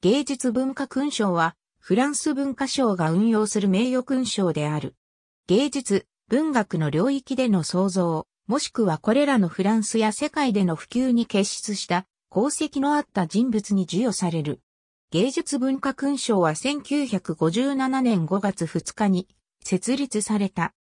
芸術文化勲章は、フランス文化省が運用する名誉勲章である。芸術、文学の領域での創造、もしくはこれらのフランスや世界での普及に結出した功績のあった人物に授与される。芸術文化勲章は1957年5月2日に設立された。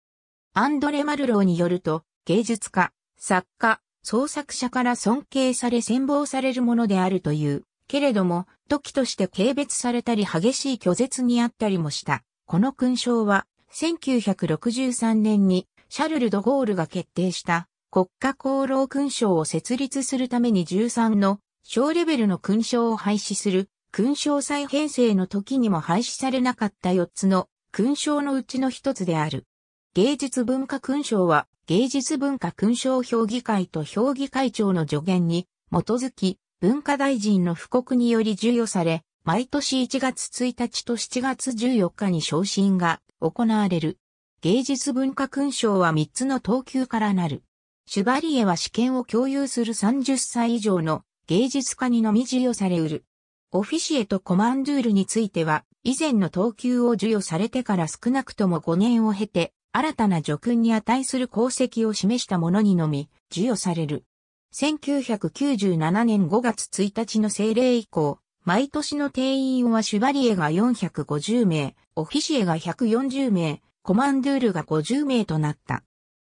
アンドレ・マルローによると、芸術家、作家、創作者から尊敬され羨望されるものであるという。けれども、時として軽蔑されたり激しい拒絶にあったりもした。この勲章は、1963年にシャルル・ド・ゴールが決定した国家功労勲章を設立するために13の小レベルの勲章を廃止する勲章再編成の時にも廃止されなかった4つの勲章のうちの一つである。芸術文化勲章は芸術文化勲章評議会と評議会長の助言に基づき文化大臣の布告により授与され、毎年1月1日と7月14日に昇進が行われる。芸術文化勲章は3つの等級からなる。シュバリエは試験を共有する30歳以上の芸術家にのみ授与されうる。オフィシエとコマンドゥールについては、以前の等級を授与されてから少なくとも5年を経て、新たな叙勲に値する功績を示したものにのみ、授与される。1997年5月1日の政令以降、毎年の定員はシュバリエが450名、オフィシエが140名、コマンドゥールが50名となった。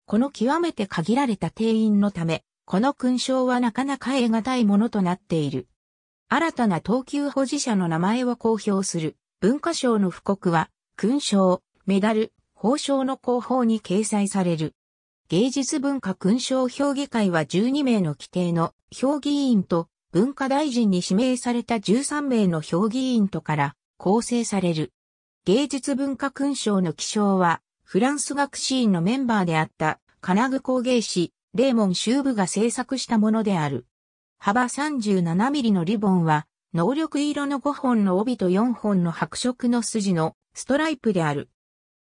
この極めて限られた定員のため、この勲章はなかなか得難いものとなっている。新たな等級保持者の名前を公表する文化省の布告は、勲章、メダル、報章の広報に掲載される。芸術文化勲章評議会は12名の規定の評議員と文化大臣に指名された13名の評議員とから構成される。芸術文化勲章の記章はフランス学士院のメンバーであった金具工芸士レーモン・シューブが制作したものである。幅37ミリのリボンは能力色の5本の帯と4本の白色の筋のストライプである。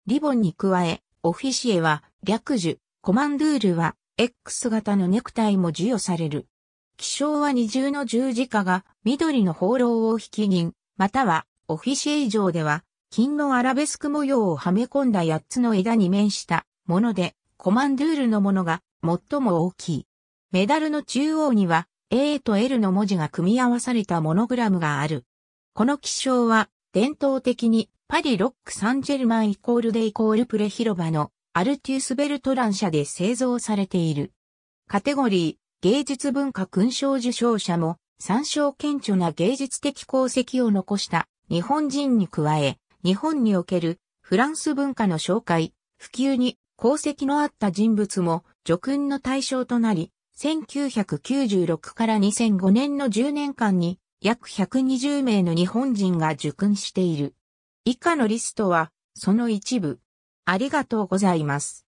リボンに加え、オフィシエは略樹、コマンドゥールは X 型のネクタイも授与される。気象は二重の十字架が緑の放浪を引き銀、またはオフィシエ以上では金のアラベスク模様をはめ込んだ八つの枝に面したもので、コマンドゥールのものが最も大きい。メダルの中央には A と L の文字が組み合わされたモノグラムがある。この気象は伝統的にパリロックサンジェルマンイコールでイコールプレ広場のアルティウス・ベルトラン社で製造されている。カテゴリー、芸術文化勲章受賞者も、参照顕著な芸術的功績を残した日本人に加え、日本におけるフランス文化の紹介、普及に功績のあった人物も叙勲の対象となり、1996から2005年の10年間に約120名の日本人が受勲している。以下のリストは、その一部。ありがとうございます。